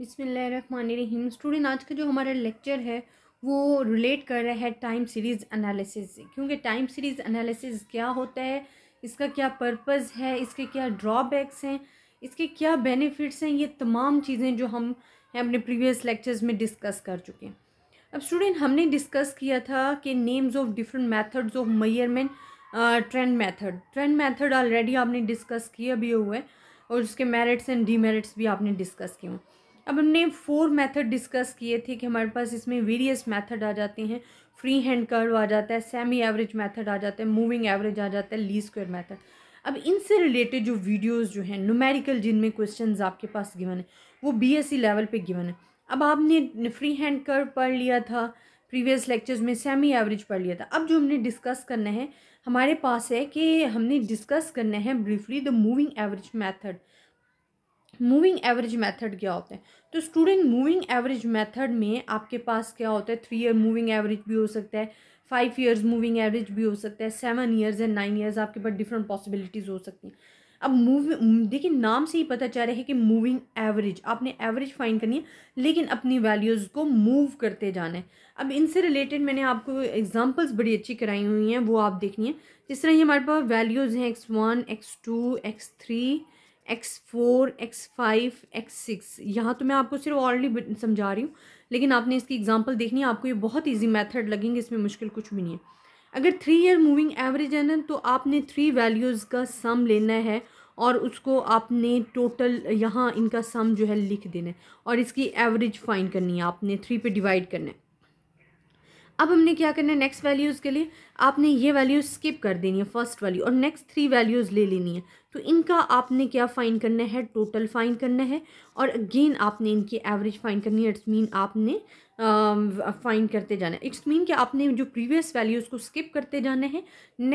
बिसमीम स्टूडेंट आज का जो हमारा लेक्चर है वो रिलेट कर रहा है टाइम सीरीज़ एनालिसिस से क्योंकि टाइम सीरीज़ एनालिसिस क्या होता है इसका क्या पर्पस है इसके क्या ड्रॉबैक्स हैं इसके क्या बेनिफिट्स हैं ये तमाम चीज़ें जो हम अपने प्रीवियस लेक्चर्स में डिस्कस कर चुके हैं अब स्टूडेंट हमने डिस्कस किया था कि names of different methods of measurement trend method trend method already आपने डिस्कस किया भी हुआ है और उसके मेरिट्स एंड डीमेरिट्स भी आपने डिस्कस किए हुए अब हमने फोर मेथड डिस्कस किए थे कि हमारे पास इसमें वेरियस मेथड आ जाते हैं फ्री हैंड कर्व आ जाता है सेमी एवरेज मेथड आ जाता है मूविंग एवरेज आ जाता है ली स्क्वायर मेथड अब इनसे रिलेटेड जो वीडियोस जो हैं नुमेरिकल जिनमें क्वेश्चंस आपके पास गिवन है वो बीएससी लेवल e पे गिवन है अब आपने फ्री हैंड कर्व पढ़ लिया था प्रीवियस लेक्चर्स में सेमी एवरेज पढ़ लिया था अब जो हमने डिस्कस करना है हमारे पास है कि हमने डिस्कस करना है briefly the moving average method moving average method क्या होते हैं तो स्टूडेंट मूविंग एवरेज मेथड में आपके पास क्या होता है थ्री ईयर मूविंग एवरेज भी हो सकता है फाइव ईयर्स मूविंग एवरेज भी हो सकता है seven years and nine years आपके पास डिफरेंट पॉसिबिलिटीज़ हो सकती हैं अब मूव देखिए नाम से ही पता चल रहा है कि मूविंग एवरेज आपने एवरेज फाइन करनी है लेकिन अपनी वैल्यूज़ को मूव करते जाना है अब इनसे रिलेटेड मैंने आपको एग्जांपल्स बड़ी अच्छी कराई हुई हैं वो आप देखनी है जिस तरह ये हमारे पास वैल्यूज़ हैं X one X two X three X four X five X six यहाँ तो मैं आपको सिर्फ ऑलरेडी समझा रही हूँ लेकिन आपने इसकी एग्जांपल देखनी है आपको ये बहुत इजी मेथड लगेंगे इसमें मुश्किल कुछ भी नहीं है अगर थ्री ईयर मूविंग एवरेज है ना तो आपने थ्री वैल्यूज़ का सम लेना है और उसको आपने टोटल यहाँ इनका सम जो है लिख देना है और इसकी एवरेज फाइन करनी है आपने थ्री पे डिवाइड करना है अब हमने क्या करना है नेक्स्ट वैल्यूज़ के लिए आपने ये वैल्यू स्किप कर देनी है फर्स्ट वैल्यू और नेक्स्ट थ्री वैल्यूज़ ले लेनी है तो इनका आपने क्या फ़ाइन करना है टोटल फ़ाइन करना है और अगेन आपने इनकी एवरेज फ़ाइन करनी है इट्स मीन आपने फ़ाइन um, करते जाना है इट्स मीन कि आपने जो प्रीवियस वैल्यूज़ को स्किप करते जाना है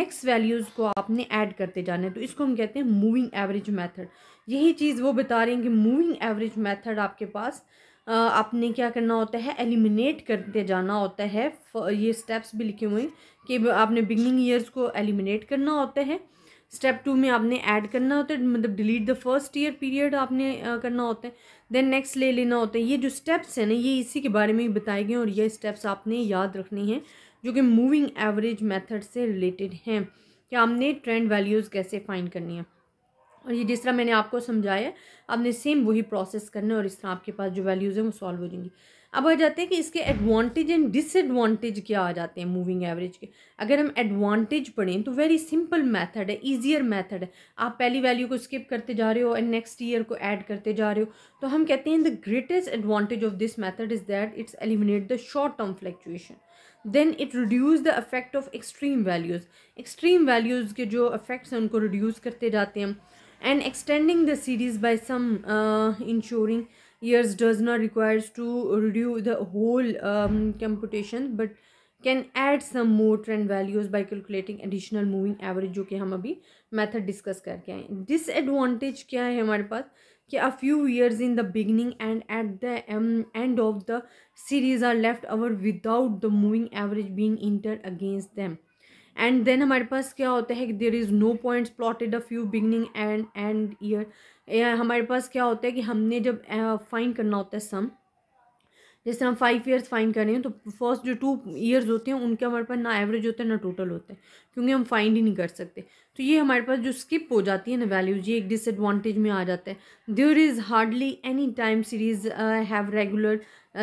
नेक्स्ट वैल्यूज़ को आपने ऐड करते जाना है तो इसको हम कहते हैं मूविंग एवरेज मैथड यही चीज़ वो बता रहे हैं कि मूविंग एवरेज मैथड आपके पास आपने क्या करना होता है एलिमिनेट करते जाना होता है ये स्टेप्स भी लिखे हुए हैं कि आपने बिगनिंग ईयर्स को एलिमिनेट करना होता है स्टेप टू में आपने ऐड करना होता है मतलब delete the first year period आपने करना होता है देन नेक्स्ट ले लेना होता है ये जो स्टेप्स हैं ना ये इसी के बारे में बताए गए और ये स्टेप्स आपने याद रखने हैं जो कि मूविंग एवरेज मेथड से रिलेटेड हैं कि आपने ट्रेंड वैल्यूज़ कैसे फाइंड करनी है और ये जिस तरह मैंने आपको समझाया आपने सेम वही प्रोसेस करना है और इस तरह आपके पास जो वैल्यूज़ हैं वो सॉल्व हो जाएंगी अब आ जाते हैं कि इसके एडवांटेज एंड डिसएडवांटेज क्या आ जाते हैं मूविंग एवरेज के अगर हम एडवांटेज पढ़ें तो वेरी सिंपल मेथड है इजियर मेथड है आप पहली वैल्यू को स्किप करते जा रहे हो एंड नेक्स्ट ईयर को ऐड करते जा रहे हो तो हम कहते हैं the greatest advantage of this method is that it's eliminate the short term fluctuation then it reduce the effect of extreme values extreme values के जो अफेक्ट्स हैं उनको रिड्यूस करते जाते हैं and extending the series by some uh, ensuring years does not requires to redo the whole um, computation but can add some more trend values by calculating additional moving average which we have method discuss करके आए disadvantage क्या है हमारे a few years in the beginning and at the um, end of the series are left over without the moving average being entered against them and then हमारे पास क्या होता है कि there is no points plotted a few beginning and end year हमारे पास क्या होता है कि हमने जब फाइन uh, करना होता है सम जैसे हम फाइव ईयर्स फाइन कर रहे हैं तो फर्स्ट जो टू ईयर्स होते हैं उनके हमारे पास ना एवरेज होता है ना टोटल होता है क्योंकि हम फाइंड ही नहीं कर सकते तो ये हमारे पास जो स्किप हो जाती है ना वैल्यूज ये एक डिसएडवांटेज में आ जाता है there is hardly any time series have regular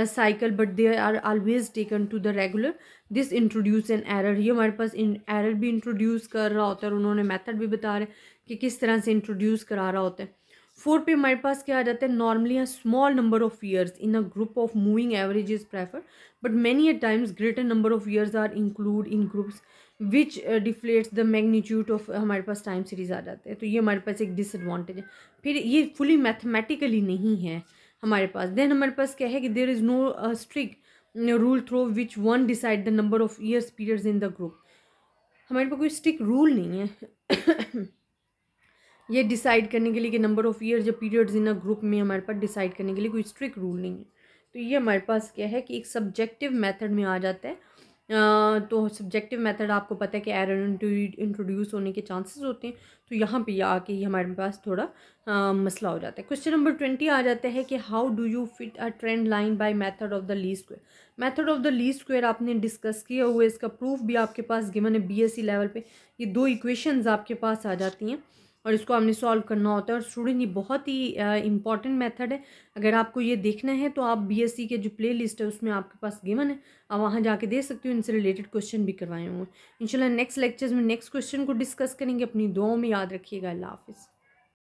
cycle but they are always taken to the regular this introduce an error ये हमारे पास एरर भी इंट्रोड्यूस कर रहा होता है और उन्होंने मेथड भी बता रहे हैं कि किस तरह से इंट्रोड्यूस करा रहा होता है फोर पे हमारे पास क्या आ जाता है normally a small number of years in a group of moving average is prefer but many a times greater number of years are include in groups which deflates the magnitude of हमारे पास time series आ जाते हैं तो ये हमारे पास एक disadvantage है फिर ये फुली मैथमेटिकली नहीं है हमारे पास देन हमारे पास क्या है कि there is no strict rule through which one decide the number of years periods in the group हमारे पास कोई स्ट्रिक्ट रूल नहीं है ये डिसाइड करने के लिए कि नंबर ऑफ़ ईयर या पीरियड्स इन अ ग्रुप में हमारे पास डिसाइड करने के लिए कोई स्ट्रिक्ट रूल नहीं है तो ये हमारे पास क्या है कि एक सब्जेक्टिव मेथड में आ जाता है तो सब्जेक्टिव मेथड आपको पता है कि एरर इंट्रोड्यूस होने के चांसेस होते हैं तो यहाँ पे आके ही हमारे पास थोड़ा आ, मसला हो जाता है क्वेश्चन नंबर ट्वेंटी आ जाता है कि how do you fit a trend line by method of the Lee square method of the Lee square आपने डिस्कस किया हुआ इसका प्रूफ भी आपके पास गिवन है बी लेवल पर ये दो इक्वेशन आपके पास आ जाती हैं और इसको हमने सॉल्व करना होता है और स्टूडेंट ये बहुत ही इंपॉर्टेंट मेथड है अगर आपको ये देखना है तो आप बीएससी के जो प्ले लिस्ट है उसमें आपके पास गिवन है आप वहाँ जाके दे सकते हो इनसे रिलेटेड क्वेश्चन भी करवाए होंगे इंशाल्लाह नेक्स्ट लेक्चर्स में नेक्स्ट क्वेश्चन को डिस्कस करेंगे अपनी दुआओं में याद रखिएगा अल्लाह हाफिज़